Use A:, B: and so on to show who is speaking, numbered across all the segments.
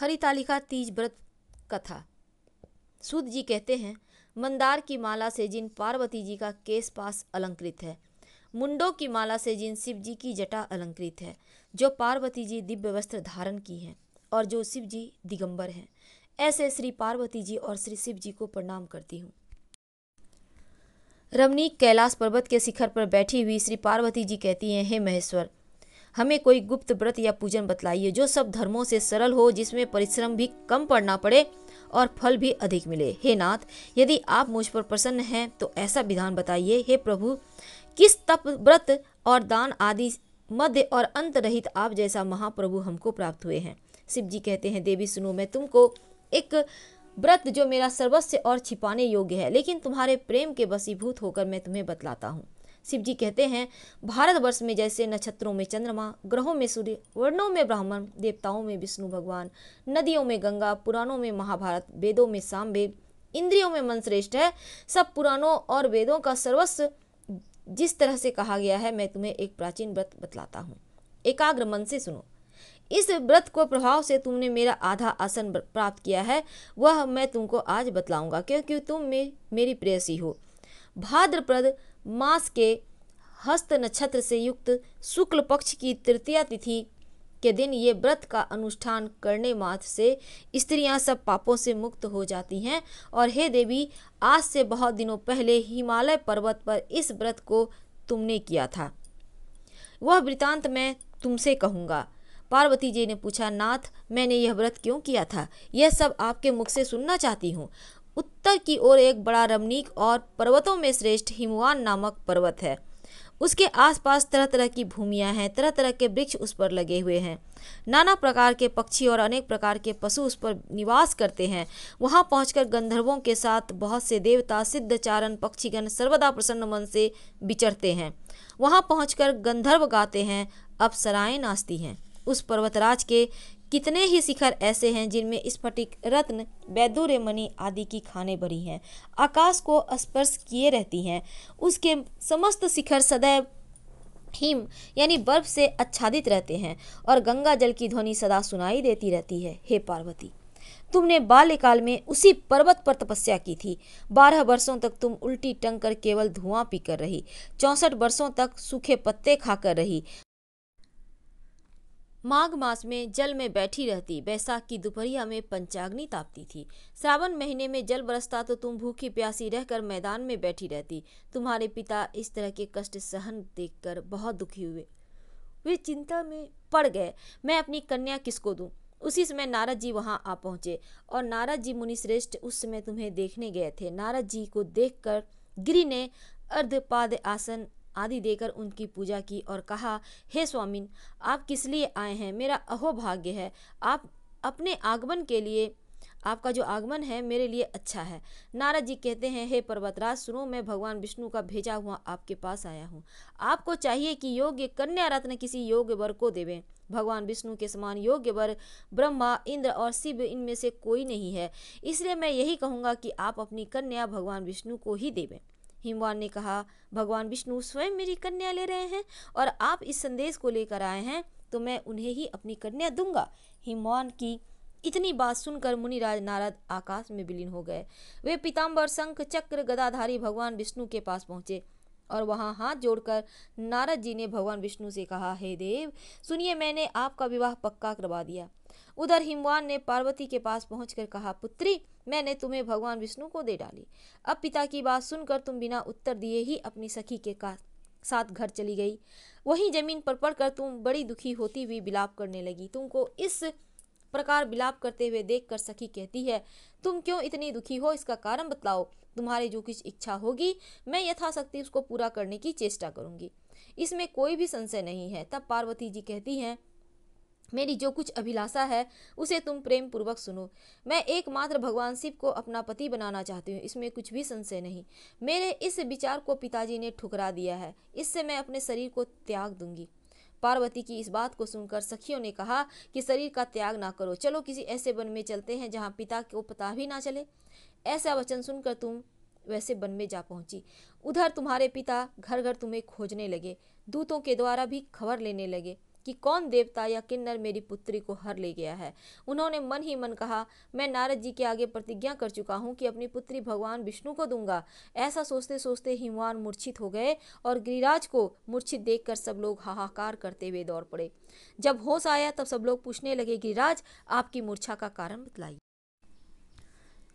A: हरितालिका तीज व्रत कथा सूद जी कहते हैं मंदार की माला से जिन पार्वती जी का केस पास अलंकृत है मुंडों की माला से जिन शिव जी की जटा अलंकृत है जो पार्वती जी दिव्य वस्त्र धारण की हैं और जो शिव जी दिगंबर हैं ऐसे श्री पार्वती जी और श्री शिव जी को प्रणाम करती हूँ रमणीक कैलाश पर्वत के शिखर पर बैठी हुई श्री पार्वती जी कहती हैं हे महेश्वर हमें कोई गुप्त व्रत या पूजन बतलाइए जो सब धर्मों से सरल हो जिसमें परिश्रम भी कम पड़ना पड़े और फल भी अधिक मिले हे नाथ यदि आप मुझ पर प्रसन्न हैं तो ऐसा विधान बताइए हे प्रभु किस तप व्रत और दान आदि मध्य और अंत रहित आप जैसा महाप्रभु हमको प्राप्त हुए हैं शिव जी कहते हैं देवी सुनो मैं तुमको एक व्रत जो मेरा सर्वस्व और छिपाने योग्य है लेकिन तुम्हारे प्रेम के वसीभूत होकर मैं तुम्हें बतलाता हूँ शिव जी कहते हैं भारतवर्ष में जैसे नक्षत्रों में चंद्रमा ग्रहों में सूर्य वर्णों में ब्राह्मण देवताओं में विष्णु भगवान नदियों में गंगा पुराणों में महाभारत वेदों में सांबे इंद्रियों में मन श्रेष्ठ है सब पुराणों और वेदों का सर्वस्व जिस तरह से कहा गया है मैं तुम्हें एक प्राचीन व्रत बतलाता हूँ एकाग्र मन से सुनो इस व्रत को प्रभाव से तुमने मेरा आधा आसन प्राप्त किया है वह मैं तुमको आज बतलाऊंगा क्योंकि तुम में मेरी प्रेयसी हो भाद्रप्रद मास के हस्त नक्षत्र से युक्त शुक्ल पक्ष की तृतीया तिथि के दिन ये व्रत का अनुष्ठान करने मात्र से स्त्रियां सब पापों से मुक्त हो जाती हैं और हे देवी आज से बहुत दिनों पहले हिमालय पर्वत पर इस व्रत को तुमने किया था वह वृतांत मैं तुमसे कहूँगा पार्वती जी ने पूछा नाथ मैंने यह व्रत क्यों किया था यह सब आपके मुख से सुनना चाहती हूँ उत्तर की ओर एक बड़ा रमणीक और पर्वतों में श्रेष्ठ हिमवान नामक पर्वत है उसके आसपास तरह तरह की भूमियां हैं तरह तरह के वृक्ष उस पर लगे हुए हैं नाना प्रकार के पक्षी और अनेक प्रकार के पशु उस पर निवास करते हैं वहां पहुंचकर गंधर्वों के साथ बहुत से देवता सिद्ध चारण पक्षीगण सर्वदा प्रसन्न मन से विचरते हैं वहां पहुंचकर गंधर्व गाते हैं सराएँ नाचती हैं उस पर्वतराज के कितने ही शिखर ऐसे हैं जिनमें स्फटिक रत्न बैदूर मणि आदि की खाने भरी हैं आकाश को स्पर्श किए रहती हैं उसके समस्त शिखर सदैव हिम यानी बर्फ से आच्छादित रहते हैं और गंगा जल की ध्वनि सदा सुनाई देती रहती है हे पार्वती तुमने बाल्यकाल में उसी पर्वत पर तपस्या की थी बारह वर्षों तक तुम उल्टी टंग कर केवल धुआं पीकर रही चौंसठ वर्षों तक सूखे पत्ते खाकर रही माघ मास में जल में बैठी रहती बैसाख की दोपहरिया में पंचाग्नि तापती थी श्रावण महीने में जल बरसता तो तुम भूखी प्यासी रहकर मैदान में बैठी रहती तुम्हारे पिता इस तरह के कष्ट सहन देखकर बहुत दुखी हुए वे चिंता में पड़ गए मैं अपनी कन्या किसको दूँ उसी समय नारद जी वहाँ आ पहुँचे और नारद जी मुनिश्रेष्ठ उस समय तुम्हें देखने गए थे नारद जी को देखकर गिरी ने अर्धपाद आसन आदि देकर उनकी पूजा की और कहा हे hey स्वामिन आप किस लिए आए हैं मेरा अहो भाग्य है आप अपने आगमन के लिए आपका जो आगमन है मेरे लिए अच्छा है नारद जी कहते हैं हे पर्वतराज सुनो मैं भगवान विष्णु का भेजा हुआ आपके पास आया हूँ आपको चाहिए कि योग्य कन्या रत्न किसी योग्य वर को देवें भगवान विष्णु के समान योग्य वर ब्रह्मा इंद्र और शिव इनमें से कोई नहीं है इसलिए मैं यही कहूँगा कि आप अपनी कन्या भगवान विष्णु को ही देवें हिमवान ने कहा भगवान विष्णु स्वयं मेरी कन्या ले रहे हैं और आप इस संदेश को लेकर आए हैं तो मैं उन्हें ही अपनी कन्या दूंगा हिमवान की इतनी बात सुनकर मुनिराज नारद आकाश में विलीन हो गए वे पीताम्बर शंख चक्र गदाधारी भगवान विष्णु के पास पहुंचे और वहां हाथ जोड़कर नारद जी ने भगवान विष्णु से कहा हे देव सुनिए मैंने आपका विवाह पक्का करवा दिया उधर हिमवान ने पार्वती के पास पहुंचकर कहा पुत्री मैंने तुम्हें भगवान विष्णु को दे डाली अब पिता की बात सुनकर तुम बिना उत्तर दिए ही अपनी सखी के साथ घर चली गई वहीं जमीन पर पड़कर तुम बड़ी दुखी होती हुई बिलाप करने लगी तुमको इस प्रकार बिलाप करते हुए देखकर सखी कहती है तुम क्यों इतनी दुखी हो इसका कारण बतलाओ तुम्हारी जो कुछ इच्छा होगी मैं यथाशक्ति उसको पूरा करने की चेष्टा करूंगी इसमें कोई भी संशय नहीं है तब पार्वती जी कहती हैं मेरी जो कुछ अभिलाषा है उसे तुम प्रेम पूर्वक सुनो मैं एकमात्र भगवान शिव को अपना पति बनाना चाहती हूँ इसमें कुछ भी संशय नहीं मेरे इस विचार को पिताजी ने ठुकरा दिया है इससे मैं अपने शरीर को त्याग दूंगी पार्वती की इस बात को सुनकर सखियों ने कहा कि शरीर का त्याग ना करो चलो किसी ऐसे वन में चलते हैं जहाँ पिता को पता भी ना चले ऐसा वचन सुनकर तुम वैसे वन में जा पहुंची उधर तुम्हारे पिता घर घर तुम्हें खोजने लगे दूतों के द्वारा भी खबर लेने लगे कि कौन देवता या किन्नर मेरी पुत्री को हर ले गया है उन्होंने मन ही मन कहा मैं नारद जी के आगे प्रतिज्ञा कर चुका हूँ कि अपनी पुत्री भगवान विष्णु को दूंगा ऐसा सोचते सोचते हिमवान मूर्छित हो गए और गिरिराज को मूर्छित देखकर सब लोग हाहाकार करते हुए दौड़ पड़े जब होश आया तब सब लोग पूछने लगे गिरिराज आपकी मूर्छा का कारण बतलाइए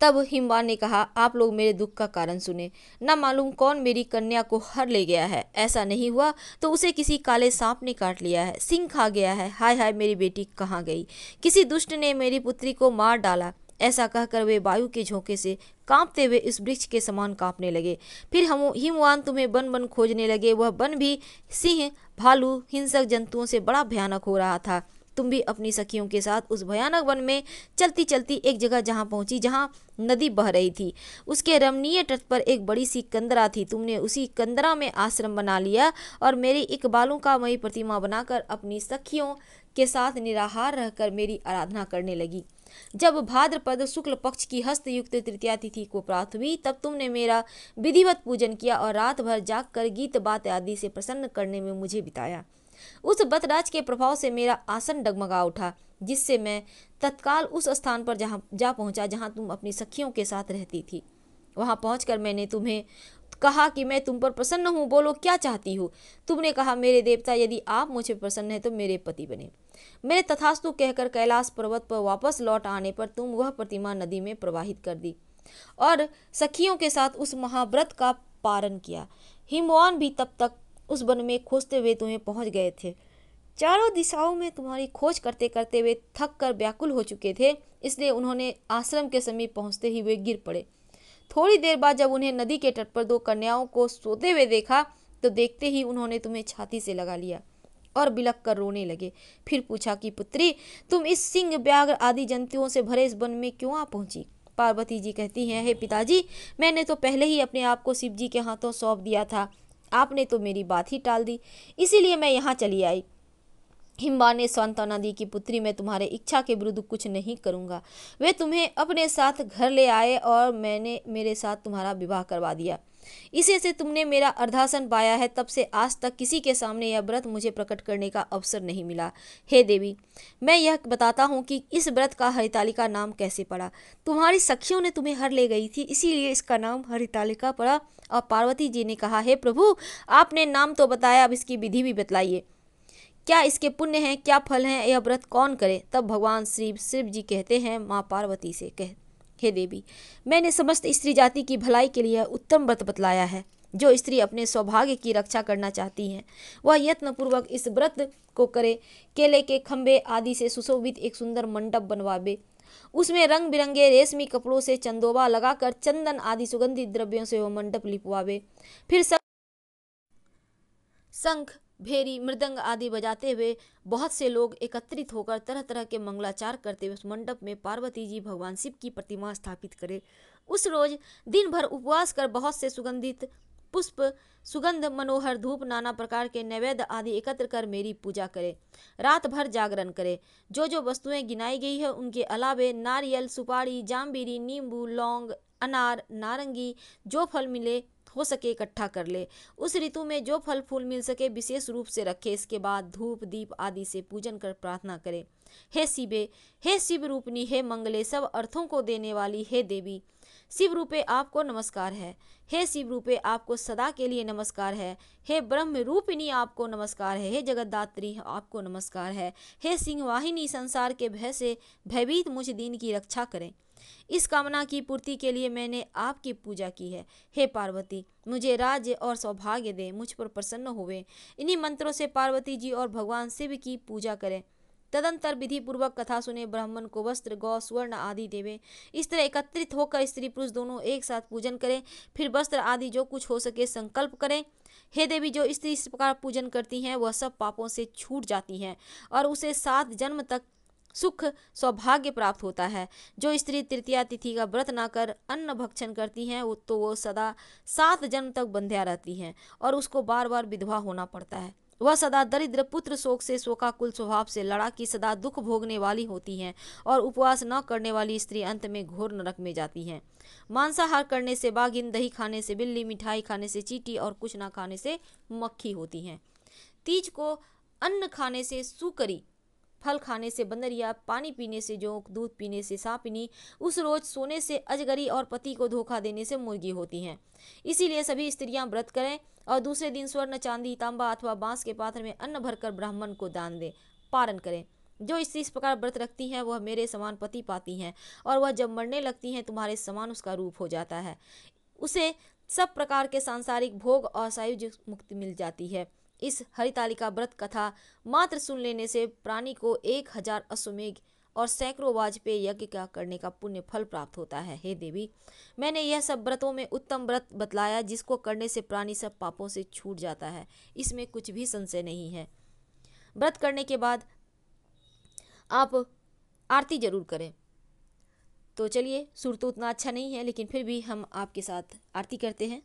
A: तब हिमवान ने कहा आप लोग मेरे दुख का कारण सुने न मालूम कौन मेरी कन्या को हर ले गया है ऐसा नहीं हुआ तो उसे किसी काले सांप ने काट लिया है सिंह खा गया है हाय हाय मेरी बेटी कहाँ गई किसी दुष्ट ने मेरी पुत्री को मार डाला ऐसा कहकर वे वायु के झोंके से कांपते हुए इस वृक्ष के समान कांपने लगे फिर हम हिमवान तुम्हें वन वन खोजने लगे वह वन भी सिंह भालू हिंसक जंतुओं से बड़ा भयानक हो रहा था तुम भी अपनी सखियों के साथ उस भयानक वन में चलती चलती एक जगह जहाँ पहुँची जहाँ नदी बह रही थी उसके रमणीय तट पर एक बड़ी सी कंदरा थी तुमने उसी कंदरा में आश्रम बना लिया और मेरी इकबालों का मई प्रतिमा बनाकर अपनी सखियों के साथ निराहार रहकर मेरी आराधना करने लगी जब भाद्रपद शुक्ल पक्ष की हस्तयुक्त तृतीया तिथि को प्राप्त हुई तब तुमने मेरा विधिवत पूजन किया और रात भर जाग कर गीत बात आदि से प्रसन्न करने में मुझे बिताया उस बतराज के प्रभाव से मेरा आसन डगमगा उठा जिससे मैं तत्काल उस स्थान पर जहाँ जा पहुँचा जहाँ तुम अपनी सखियों के साथ रहती थी वहाँ पहुँच मैंने तुम्हें कहा कि मैं तुम पर प्रसन्न हूँ बोलो क्या चाहती हो तुमने कहा मेरे देवता यदि आप मुझे प्रसन्न हैं तो मेरे पति बने मैंने तथास्तु कहकर कैलाश पर्वत पर वापस लौट आने पर तुम वह प्रतिमा नदी में प्रवाहित कर दी और सखियों के साथ उस महाव्रत का पारण किया हिमवान भी तब तक उस वन में खोजते हुए तुम्हें पहुंच गए थे चारों दिशाओं में तुम्हारी खोज करते करते वे थक कर व्याकुल हो चुके थे इसलिए उन्होंने आश्रम के समीप पहुंचते ही वे गिर पड़े थोड़ी देर बाद जब उन्हें नदी के तट पर दो कन्याओं को सोते हुए देखा तो देखते ही उन्होंने तुम्हें छाती से लगा लिया और बिलक कर रोने लगे फिर पूछा कि पुत्री तुम इस सिंह व्याघ्र आदि जंतुओं से भरे इस वन में क्यों आ पहुंची पार्वती जी कहती हैं हे पिताजी मैंने तो पहले ही अपने आप को शिव जी के हाथों सौंप दिया था आपने तो मेरी बात ही टाल दी इसीलिए मैं यहाँ चली आई हिम्बा ने सांत्वना दी कि पुत्री मैं तुम्हारे इच्छा के विरुद्ध कुछ नहीं करूँगा वे तुम्हें अपने साथ घर ले आए और मैंने मेरे साथ तुम्हारा विवाह करवा दिया इसी से तुमने मेरा अर्धासन पाया है तब से आज तक किसी के सामने यह व्रत मुझे प्रकट करने का अवसर नहीं मिला हे देवी मैं यह बताता हूँ कि इस व्रत का हरितालिका नाम कैसे पड़ा तुम्हारी सखियों ने तुम्हें हर ले गई थी इसीलिए इसका नाम हरितालिका पड़ा और पार्वती जी ने कहा हे प्रभु आपने नाम तो बताया अब इसकी विधि भी बतलाइए क्या इसके पुण्य हैं क्या फल हैं यह व्रत कौन करे तब भगवान श्री शिव जी कहते हैं माँ पार्वती से कह हे देवी मैंने समस्त स्त्री जाति की भलाई के लिए उत्तम व्रत बतलाया है जो स्त्री अपने सौभाग्य की रक्षा करना चाहती हैं वह यत्नपूर्वक इस व्रत को करे केले के खम्भे आदि से सुशोभित एक सुंदर मंडप बनवावे उसमें रंग बिरंगे रेशमी कपड़ों से चंदोबा लगाकर चंदन आदि सुगंधित द्रव्यों से वह मंडप लिपवावे फिर संख भेरी मृदंग आदि बजाते हुए बहुत से लोग एकत्रित होकर तरह तरह के मंगलाचार करते हुए उस मंडप में पार्वती जी भगवान शिव की प्रतिमा स्थापित करे उस रोज दिन भर उपवास कर बहुत से सुगंधित पुष्प सुगंध मनोहर धूप नाना प्रकार के नैवेद्य आदि एकत्र कर मेरी पूजा करें रात भर जागरण करें जो जो वस्तुएं गिनाई गई है उनके अलावे नारियल सुपारी जामबीरी नींबू लौंग अनार नारंगी जो फल मिले हो सके इकट्ठा कर ले उस ऋतु में जो फल फूल मिल सके विशेष रूप से रखे इसके बाद धूप दीप आदि से पूजन कर प्रार्थना करे हे शिवे हे शिव रूपनी हे मंगले सब अर्थों को देने वाली हे देवी शिव रूपे आपको नमस्कार है हे शिव रूपे आपको सदा के लिए नमस्कार है हे ब्रह्म रूपिणी आपको नमस्कार है हे जगतदात्री आपको नमस्कार है हे सिंहवाहिनी संसार के भय से भयभीत मुझ दीन की रक्षा करें इस कामना की पूर्ति के लिए मैंने आपकी पूजा की है हे पार्वती मुझे राज्य और सौभाग्य दे मुझ पर प्रसन्न हुए इन्हीं मंत्रों से पार्वती जी और भगवान शिव की पूजा करें तदंतर विधि पूर्वक कथा सुने ब्राह्मण को वस्त्र गौ स्वर्ण आदि देवे इस तरह एकत्रित होकर स्त्री पुरुष दोनों एक साथ पूजन करें फिर वस्त्र आदि जो कुछ हो सके संकल्प करें हे देवी जो स्त्री इस प्रकार पूजन करती हैं वह सब पापों से छूट जाती हैं और उसे सात जन्म तक सुख सौभाग्य प्राप्त होता है जो स्त्री तृतीया तिथि का व्रत ना कर अन्न भक्षण करती हैं वो तो वो सदा सात जन्म तक बंध्या रहती हैं और उसको बार बार विधवा होना पड़ता है वह सदा दरिद्र पुत्र शोक से शोकाकुल स्वभाव से लड़ा की सदा दुख भोगने वाली होती हैं और उपवास न करने वाली स्त्री अंत में घोर नरक में जाती हैं मांसाहार करने से बागिन दही खाने से बिल्ली मिठाई खाने से चीटी और कुछ ना खाने से मक्खी होती हैं तीज को अन्न खाने से सुकरी फल खाने से बंदरिया पानी पीने से जोंक दूध पीने से सांपनी उस रोज सोने से अजगरी और पति को धोखा देने से मुर्गी होती हैं इसीलिए सभी स्त्रियां व्रत करें और दूसरे दिन स्वर्ण चांदी तांबा अथवा बांस के पात्र में अन्न भरकर ब्राह्मण को दान दें पारण करें जो स्त्री इस प्रकार व्रत रखती हैं वह मेरे समान पति पाती हैं और वह जब मरने लगती हैं तुम्हारे समान उसका रूप हो जाता है उसे सब प्रकार के सांसारिक भोग और सायुज मुक्ति मिल जाती है इस हरितालिका व्रत कथा मात्र सुन लेने से प्राणी को एक हजार अश्वमेघ और सैकड़ों वाजपेय यज्ञ का करने का पुण्य फल प्राप्त होता है हे देवी मैंने यह सब व्रतों में उत्तम व्रत बतलाया जिसको करने से प्राणी सब पापों से छूट जाता है इसमें कुछ भी संशय नहीं है व्रत करने के बाद आप आरती जरूर करें तो चलिए सुर तो उतना अच्छा नहीं है लेकिन फिर भी हम आपके साथ आरती करते हैं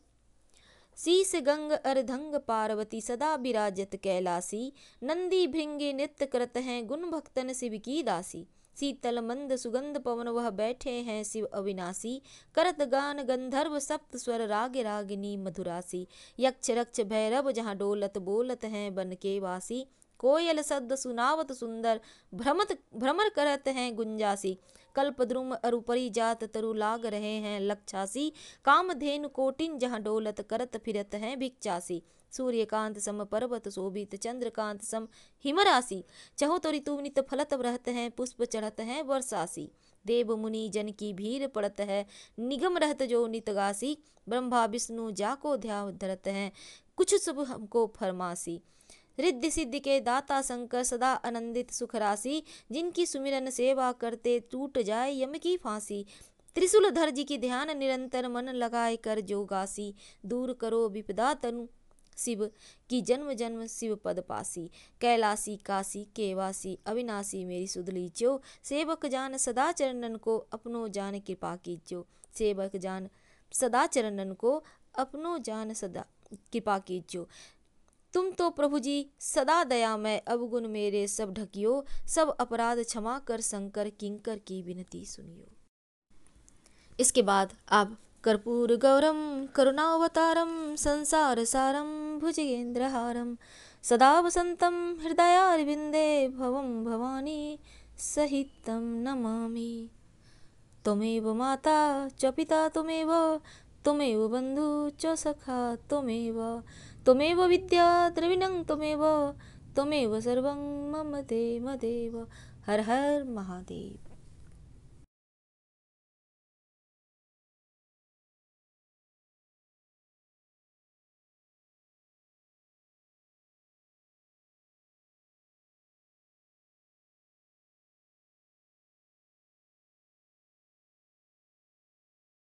A: शीस गंग अर्धंग पार्वती सदा विराजत कैलासी नंदी भृंगे नृत्य करत हैं गुण भक्तन शिव की दासी शीतल मंद सुगंध पवन वह बैठे हैं शिव अविनाशी करत गान गंधर्व सप्त स्वर राग रागिनी मधुरासी यक्ष रक्ष भैरव जहाँ डोलत बोलत हैं बन के वासी कोयल शब्द सुनावत सुंदर भ्रमत भ्रमर करत हैं गुंजासी कल्पद्रुम अरुपरि जात तरु लाग रहे हैं लक्षासी कामधेनु कोटिन जहाँ डोलत करत फिरत हैं भिक्षासी सूर्यकांत सम पर्वत शोभित चंद्रकांत सम हिमरासी चहो तो ऋतुनित फलत रहत हैं पुष्प चढ़त हैं वर्षासी देव मुनि जन की भीड़ पड़त है निगम रहत जो नितगासी ब्रह्मा विष्णु जाको ध्या धरत हैं कुछ सब हमको फरमासी रिद्धि सिद्धि के दाता शंकर सदा आनंदित सुख राशि जिनकी सुमिरन सेवा करते टूट जाए यम की फांसी त्रिशूल धर जी की ध्यान निरंतर मन लगाए कर जोगासी दूर करो विपदा तनु शिव की जन्म जन्म शिव पद पासी कैलासी काशी केवासी अविनाशी मेरी सुधली चो सेवक जान सदा चरणन को अपनो जान कृपा कीजो सेवक जान सदा चरणन को अपनो जान सदा कृपा कीजो तुम तो प्रभु जी सदा दया में अवगुण मेरे सब ढकियो सब अपराध क्षमा कर शंकर किंकर की विनती सुनियो इसके बाद आप कर्पूर गौरम करुणावतारम संसार सारम हारम सदा वसंतम अरविंदे भवम भवानी सहितम नमामि त्वमेव माता च पिता त्वमेव त्वमेव बंधु च सखा त्वमेव तमेव विद्या द्रविणं तमेव तमेव सर्वं मम देव देव हर हर महादेव